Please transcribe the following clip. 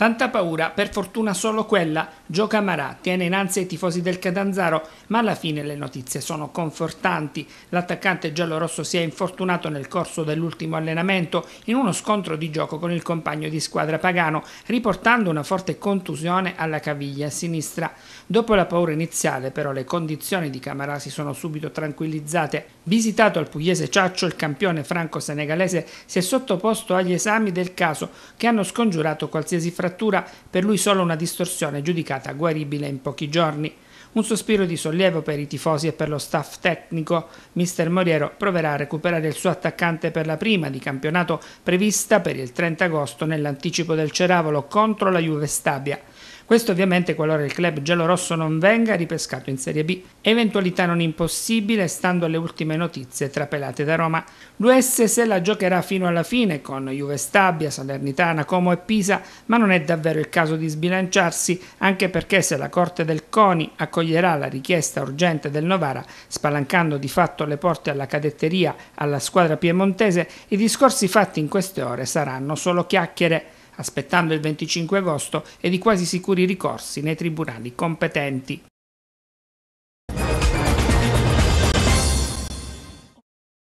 Tanta paura, per fortuna solo quella. gioca Marà, tiene innanzi ai tifosi del Catanzaro, ma alla fine le notizie sono confortanti. L'attaccante giallorosso si è infortunato nel corso dell'ultimo allenamento in uno scontro di gioco con il compagno di squadra Pagano, riportando una forte contusione alla caviglia sinistra. Dopo la paura iniziale, però, le condizioni di Camarà si sono subito tranquillizzate. Visitato al pugliese Ciaccio, il campione franco-senegalese si è sottoposto agli esami del caso che hanno scongiurato qualsiasi frazione frattura per lui solo una distorsione giudicata guaribile in pochi giorni. Un sospiro di sollievo per i tifosi e per lo staff tecnico. Mister Moriero proverà a recuperare il suo attaccante per la prima di campionato prevista per il 30 agosto nell'anticipo del Ceravolo contro la Juve Stabia. Questo ovviamente qualora il club giallorosso non venga ripescato in Serie B, eventualità non impossibile stando alle ultime notizie trapelate da Roma. L'US se la giocherà fino alla fine con Juve Stabia, Salernitana, Como e Pisa, ma non è davvero il caso di sbilanciarsi, anche perché se la Corte del CONI accoglierà la richiesta urgente del Novara, spalancando di fatto le porte alla cadetteria alla squadra piemontese, i discorsi fatti in queste ore saranno solo chiacchiere aspettando il 25 agosto e di quasi sicuri ricorsi nei tribunali competenti.